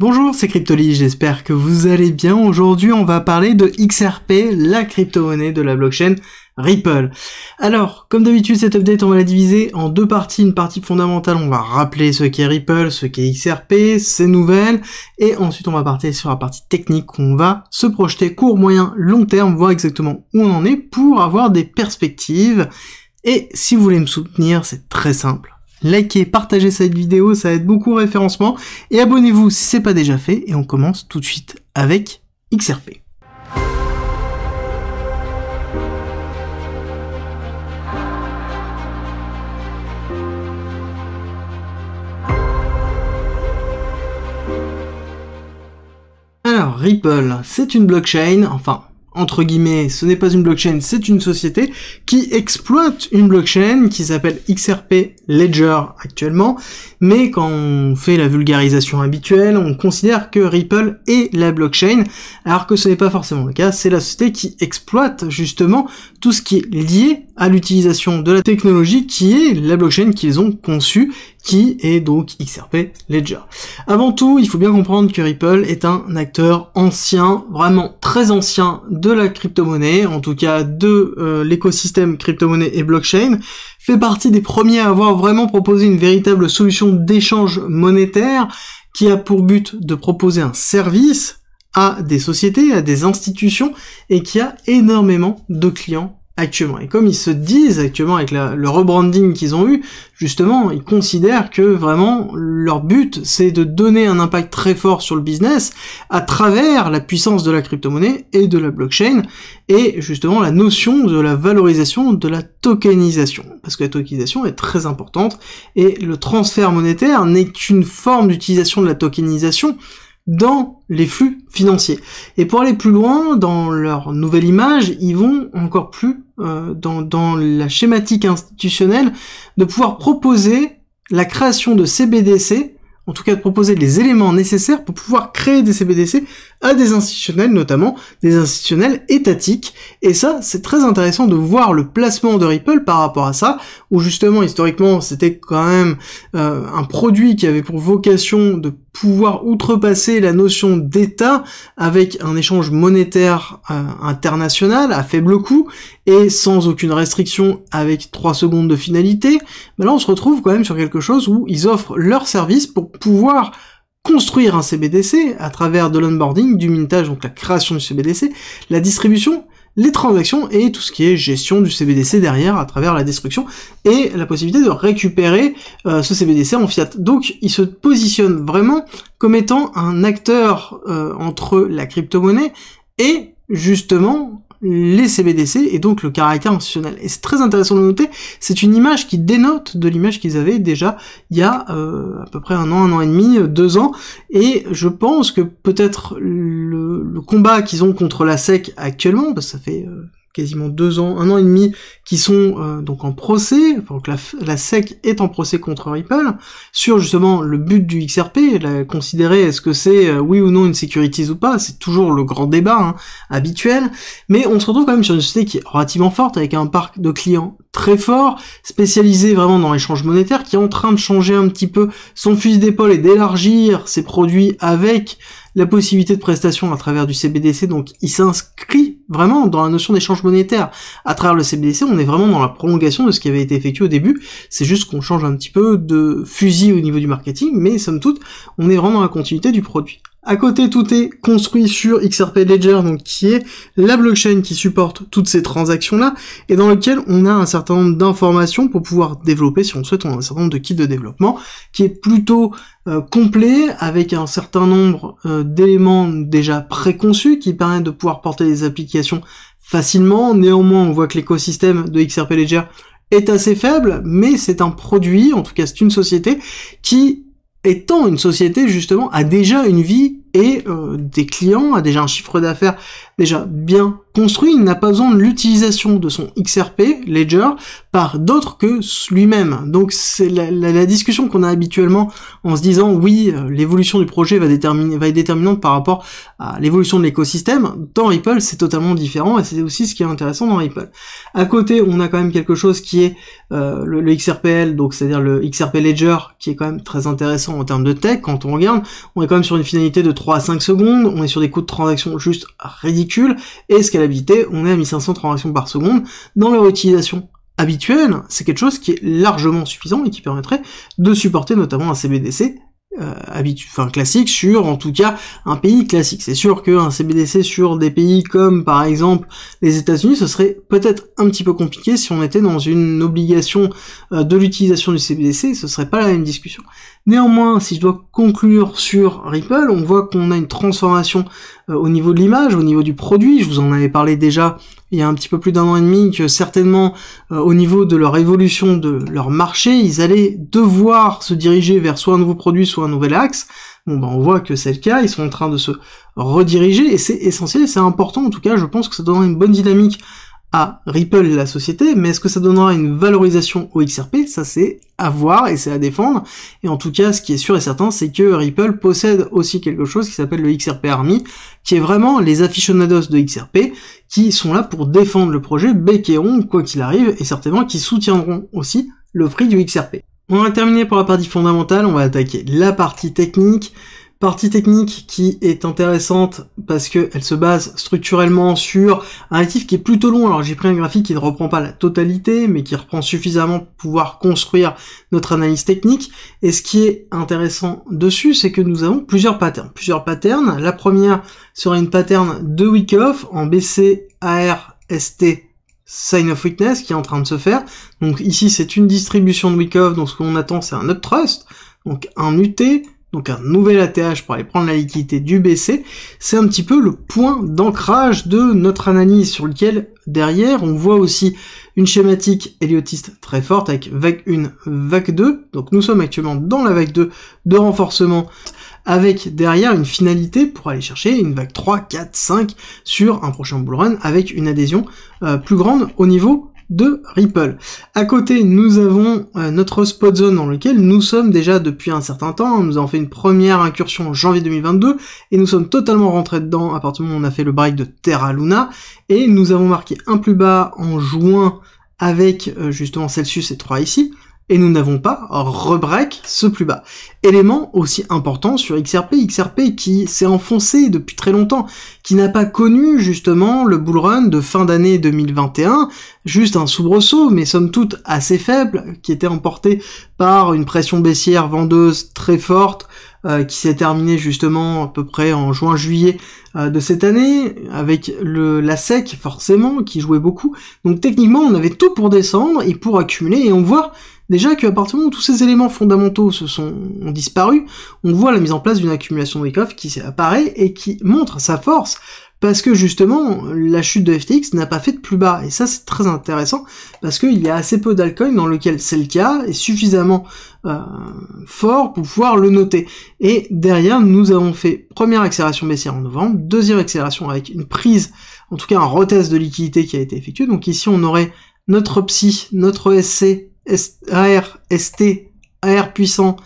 Bonjour, c'est Cryptoly, j'espère que vous allez bien. Aujourd'hui, on va parler de XRP, la crypto-monnaie de la blockchain Ripple. Alors, comme d'habitude, cette update, on va la diviser en deux parties. Une partie fondamentale, on va rappeler ce qu'est Ripple, ce qu'est XRP, ses nouvelles. Et ensuite, on va partir sur la partie technique où on va se projeter court, moyen, long terme, voir exactement où on en est pour avoir des perspectives. Et si vous voulez me soutenir, c'est très simple likez, partagez cette vidéo, ça aide beaucoup au référencement. Et abonnez-vous si c'est pas déjà fait. Et on commence tout de suite avec XRP. Alors, Ripple, c'est une blockchain, enfin, entre guillemets, ce n'est pas une blockchain, c'est une société qui exploite une blockchain qui s'appelle XRP Ledger actuellement, mais quand on fait la vulgarisation habituelle, on considère que Ripple est la blockchain, alors que ce n'est pas forcément le cas, c'est la société qui exploite justement tout ce qui est lié à l'utilisation de la technologie qui est la blockchain qu'ils ont conçue, qui est donc XRP Ledger. Avant tout, il faut bien comprendre que Ripple est un acteur ancien, vraiment très ancien de la crypto-monnaie, en tout cas de euh, l'écosystème crypto-monnaie et blockchain, fait partie des premiers à avoir vraiment proposé une véritable solution d'échange monétaire qui a pour but de proposer un service à des sociétés, à des institutions et qui a énormément de clients actuellement. Et comme ils se disent actuellement avec le rebranding qu'ils ont eu, justement, ils considèrent que vraiment leur but, c'est de donner un impact très fort sur le business à travers la puissance de la crypto-monnaie et de la blockchain, et justement la notion de la valorisation de la tokenisation. Parce que la tokenisation est très importante, et le transfert monétaire n'est qu'une forme d'utilisation de la tokenisation, dans les flux financiers. Et pour aller plus loin, dans leur nouvelle image, ils vont encore plus euh, dans, dans la schématique institutionnelle de pouvoir proposer la création de CBDC, en tout cas de proposer les éléments nécessaires pour pouvoir créer des CBDC à des institutionnels, notamment des institutionnels étatiques. Et ça, c'est très intéressant de voir le placement de Ripple par rapport à ça, où justement, historiquement, c'était quand même euh, un produit qui avait pour vocation de pouvoir outrepasser la notion d'État avec un échange monétaire euh, international à faible coût et sans aucune restriction avec 3 secondes de finalité, mais là on se retrouve quand même sur quelque chose où ils offrent leurs services pour pouvoir construire un CBDC à travers de l'onboarding, du mintage, donc la création du CBDC, la distribution, les transactions et tout ce qui est gestion du CBDC derrière à travers la destruction et la possibilité de récupérer euh, ce CBDC en fiat. Donc il se positionne vraiment comme étant un acteur euh, entre la crypto-monnaie et justement les CBDC et donc le caractère institutionnel. Et c'est très intéressant de noter, c'est une image qui dénote de l'image qu'ils avaient déjà il y a euh, à peu près un an, un an et demi, euh, deux ans, et je pense que peut-être le, combat qu'ils ont contre la SEC actuellement, parce que ça fait... Euh, quasiment deux ans, un an et demi, qui sont euh, donc en procès, donc la, SEC est en procès contre Ripple, sur justement le but du XRP, la, considérer est-ce que c'est euh, oui ou non une securities ou pas, c'est toujours le grand débat hein, habituel, mais on se retrouve quand même sur une société qui est relativement forte, avec un parc de clients très fort, spécialisé vraiment dans l'échange monétaire, qui est en train de changer un petit peu son fusil d'épaule et d'élargir ses produits avec la possibilité de prestation à travers du CBDC, donc il s'inscrit vraiment dans la notion d'échange monétaire. À travers le CBDC, on est vraiment dans la prolongation de ce qui avait été effectué au début. C'est juste qu'on change un petit peu de fusil au niveau du marketing, mais somme toute, on est vraiment dans la continuité du produit. À côté, tout est construit sur XRP Ledger, donc qui est la blockchain qui supporte toutes ces transactions-là, et dans lequel on a un certain nombre d'informations pour pouvoir développer, si on souhaite, on a un certain nombre de kits de développement, qui est plutôt euh, complet, avec un certain nombre euh, d'éléments déjà préconçus, qui permettent de pouvoir porter des applications facilement. Néanmoins, on voit que l'écosystème de XRP Ledger est assez faible, mais c'est un produit, en tout cas c'est une société, qui étant une société justement, a déjà une vie et euh, des clients, a déjà un chiffre d'affaires déjà bien construit, il n'a pas besoin de l'utilisation de son XRP, Ledger, par d'autres que lui-même. Donc c'est la, discussion qu'on a habituellement en se disant oui, euh, l'évolution du projet va, être déterminante par rapport à l'évolution de l'écosystème. Dans Ripple, c'est totalement différent et c'est aussi ce qui est intéressant dans Ripple. À côté, on a quand même quelque chose qui est euh, le, XRPL, donc c'est-à-dire le XRP Ledger, qui est quand même très intéressant en termes de tech. Quand on regarde, on est quand même sur une finalité de 3 à 5 secondes, on est sur des coûts de transaction juste ridicules et Scalabilité, on est à 1500 transactions par seconde. Dans leur utilisation habituelle, c'est quelque chose qui est largement suffisant et qui permettrait de supporter notamment un CBDC euh, enfin classique sur en tout cas un pays classique. C'est sûr qu'un CBDC sur des pays comme par exemple les États-Unis, ce serait peut-être un petit peu compliqué si on était dans une obligation euh, de l'utilisation du CBDC, ce serait pas la même discussion. Néanmoins, si je dois conclure sur Ripple, on voit qu'on a une transformation euh, au niveau de l'image, au niveau du produit, je vous en avais parlé déjà il y a un petit peu plus d'un an et demi que certainement euh, au niveau de leur évolution de leur marché, ils allaient devoir se diriger vers soit un nouveau produit, soit un nouvel axe. Bon ben on voit que c'est le cas, ils sont en train de se rediriger et c'est essentiel, c'est important en tout cas, je pense que ça donnera une bonne dynamique à Ripple la société, mais est-ce que ça donnera une valorisation au XRP Ça c'est à voir et c'est à défendre. Et en tout cas, ce qui est sûr et certain, c'est que Ripple possède aussi quelque chose qui s'appelle le XRP Army, qui est vraiment les aficionados de XRP qui sont là pour défendre le projet bec quoi qu'il arrive, et certainement qui soutiendront aussi le prix du XRP. On a terminé pour la partie fondamentale, on va attaquer la partie technique. Partie technique qui est intéressante parce qu'elle se base structurellement sur un actif qui est plutôt long. Alors j'ai pris un graphique qui ne reprend pas la totalité, mais qui reprend suffisamment pour pouvoir construire notre analyse technique. Et ce qui est intéressant dessus, c'est que nous avons plusieurs patterns. Plusieurs patterns. La première serait une pattern de week-off en BC, AR, sign of weakness qui est en train de se faire. Donc ici, c'est une distribution de week-off, donc ce qu'on attend, c'est un uptrust, donc un UT donc un nouvel ATH pour aller prendre la liquidité du BC, c'est un petit peu le point d'ancrage de notre analyse sur lequel derrière on voit aussi une schématique héliotiste très forte avec vague 1, vague 2, donc nous sommes actuellement dans la vague 2 de renforcement avec derrière une finalité pour aller chercher une vague 3, 4, 5 sur un prochain bull run avec une adhésion euh, plus grande au niveau de Ripple. À côté, nous avons euh, notre spot zone dans lequel nous sommes déjà depuis un certain temps. Nous avons fait une première incursion en janvier 2022 et nous sommes totalement rentrés dedans à partir du moment où on a fait le break de Terra Luna et nous avons marqué un plus bas en juin avec euh, justement Celsius et 3 ici et nous n'avons pas rebreak ce plus bas. Élément aussi important sur XRP, XRP qui s'est enfoncé depuis très longtemps, qui n'a pas connu justement le bull run de fin d'année 2021, juste un soubresaut, mais somme toute assez faible, qui était emporté par une pression baissière vendeuse très forte, euh, qui s'est terminée justement à peu près en juin-juillet euh, de cette année, avec le, la SEC forcément, qui jouait beaucoup. Donc techniquement, on avait tout pour descendre et pour accumuler, et on voit Déjà qu'à partir du moment où tous ces éléments fondamentaux se sont, ont disparu, on voit la mise en place d'une accumulation de wake qui apparaît et qui montre sa force, parce que justement, la chute de FTX n'a pas fait de plus bas, et ça c'est très intéressant, parce qu'il y a assez peu d'alcool dans lequel c'est le cas, et suffisamment euh, fort pour pouvoir le noter. Et derrière, nous avons fait première accélération baissière en novembre, deuxième accélération avec une prise, en tout cas un retest de liquidité qui a été effectué, donc ici on aurait notre psy, notre SC AR, ST, AR puissant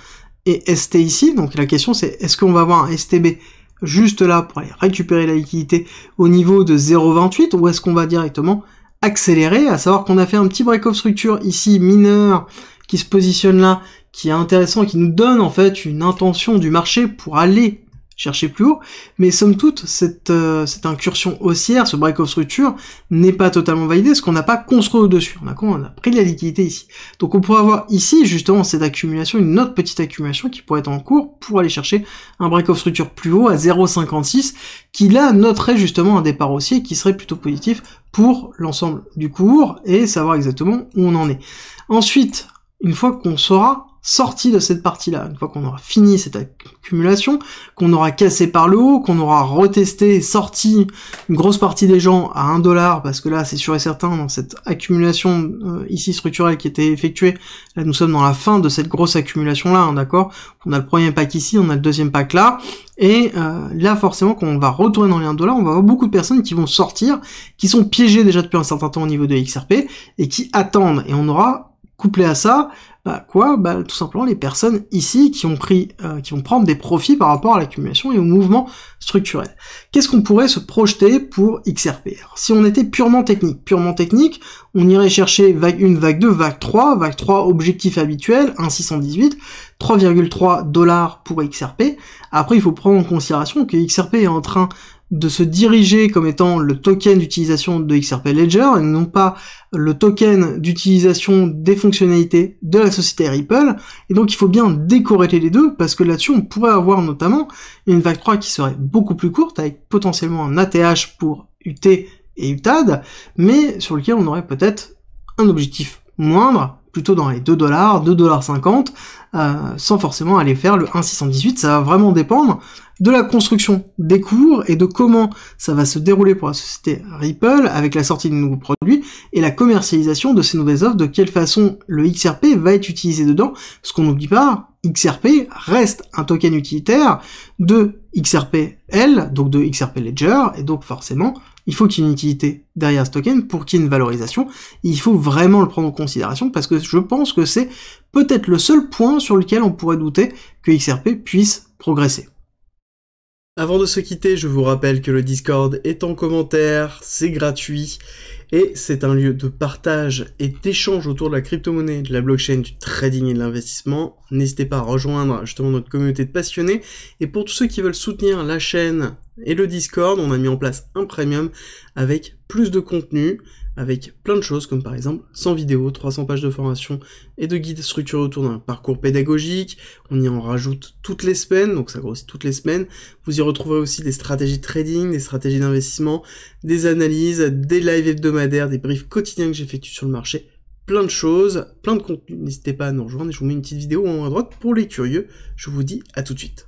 et ST ici. Donc la question c'est est-ce qu'on va avoir un STB juste là pour aller récupérer la liquidité au niveau de 0,28 ou est-ce qu'on va directement accélérer, à savoir qu'on a fait un petit break of structure ici mineur qui se positionne là, qui est intéressant, qui nous donne en fait une intention du marché pour aller chercher plus haut. Mais somme toute, cette, euh, cette incursion haussière, ce break of structure, n'est pas totalement validé, ce qu'on n'a pas construit au-dessus. On a, on a pris de la liquidité ici. Donc on pourrait avoir ici, justement, cette accumulation, une autre petite accumulation qui pourrait être en cours pour aller chercher un break of structure plus haut à 0,56, qui là noterait justement un départ haussier qui serait plutôt positif pour l'ensemble du cours et savoir exactement où on en est. Ensuite, une fois qu'on saura sorti de cette partie-là, une fois qu'on aura fini cette accumulation, qu'on aura cassé par le haut, qu'on aura retesté, sorti une grosse partie des gens à 1 dollar, parce que là c'est sûr et certain, dans cette accumulation euh, ici structurelle qui était effectuée, là nous sommes dans la fin de cette grosse accumulation-là, hein, d'accord On a le premier pack ici, on a le deuxième pack là, et euh, là forcément quand on va retourner dans les 1 dollar, on va avoir beaucoup de personnes qui vont sortir, qui sont piégées déjà depuis un certain temps au niveau de XRP, et qui attendent, et on aura Couplé à ça, bah, quoi bah, Tout simplement les personnes ici qui ont pris, euh, qui vont prendre des profits par rapport à l'accumulation et au mouvement structurel. Qu'est-ce qu'on pourrait se projeter pour XRP Si on était purement technique, purement technique, on irait chercher vague 1, vague 2, vague 3, vague 3 objectif habituel, 1,618, 3,3 dollars pour XRP. Après, il faut prendre en considération que XRP est en train de se diriger comme étant le token d'utilisation de XRP Ledger et non pas le token d'utilisation des fonctionnalités de la société Ripple. Et donc il faut bien décorréter les deux parce que là-dessus on pourrait avoir notamment une vague 3 qui serait beaucoup plus courte avec potentiellement un ATH pour UT et UTAD, mais sur lequel on aurait peut-être un objectif moindre plutôt dans les 2 dollars, 2 dollars 50, euh, sans forcément aller faire le 1,618. Ça va vraiment dépendre de la construction des cours et de comment ça va se dérouler pour la société Ripple avec la sortie de nouveaux produits et la commercialisation de ces nouvelles offres, de quelle façon le XRP va être utilisé dedans. Ce qu'on n'oublie pas, XRP reste un token utilitaire de XRP-L, donc de XRP Ledger, et donc forcément il faut qu'il y ait une utilité derrière ce token pour qu'il y ait une valorisation. Il faut vraiment le prendre en considération parce que je pense que c'est peut-être le seul point sur lequel on pourrait douter que XRP puisse progresser. Avant de se quitter, je vous rappelle que le Discord est en commentaire, c'est gratuit et c'est un lieu de partage et d'échange autour de la crypto-monnaie, de la blockchain, du trading et de l'investissement. N'hésitez pas à rejoindre justement notre communauté de passionnés et pour tous ceux qui veulent soutenir la chaîne et le Discord, on a mis en place un premium avec plus de contenu, avec plein de choses comme par exemple 100 vidéos, 300 pages de formation et de guides structurés autour d'un parcours pédagogique. On y en rajoute toutes les semaines, donc ça grossit toutes les semaines. Vous y retrouverez aussi des stratégies de trading, des stratégies d'investissement, des analyses, des lives hebdomadaires, des briefs quotidiens que j'effectue sur le marché, plein de choses, plein de contenu. N'hésitez pas à nous rejoindre et je vous mets une petite vidéo en haut à droite pour les curieux. Je vous dis à tout de suite.